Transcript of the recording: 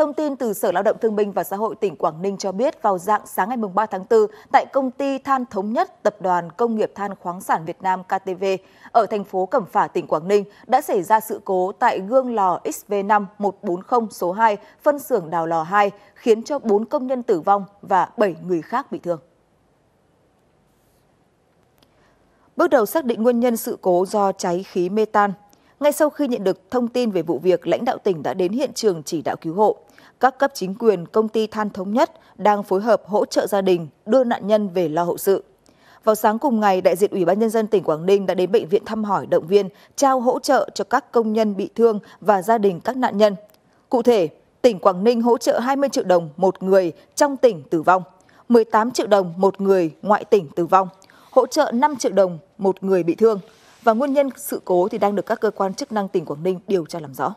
Thông tin từ Sở Lao động Thương binh và Xã hội tỉnh Quảng Ninh cho biết vào dạng sáng ngày 3 tháng 4, tại công ty Than Thống Nhất, Tập đoàn Công nghiệp Than khoáng sản Việt Nam KTV ở thành phố Cẩm Phả, tỉnh Quảng Ninh đã xảy ra sự cố tại gương lò XV5140 số 2, phân xưởng đào lò 2, khiến cho 4 công nhân tử vong và 7 người khác bị thương. Bước đầu xác định nguyên nhân sự cố do cháy khí metan ngay sau khi nhận được thông tin về vụ việc, lãnh đạo tỉnh đã đến hiện trường chỉ đạo cứu hộ. Các cấp chính quyền, công ty than thống nhất đang phối hợp hỗ trợ gia đình đưa nạn nhân về lo hậu sự. Vào sáng cùng ngày, đại diện Ủy ban nhân dân tỉnh Quảng Ninh đã đến bệnh viện thăm hỏi động viên, trao hỗ trợ cho các công nhân bị thương và gia đình các nạn nhân. Cụ thể, tỉnh Quảng Ninh hỗ trợ 20 triệu đồng một người trong tỉnh tử vong, 18 triệu đồng một người ngoại tỉnh tử vong, hỗ trợ 5 triệu đồng một người bị thương, và nguyên nhân sự cố thì đang được các cơ quan chức năng tỉnh Quảng Ninh điều tra làm rõ.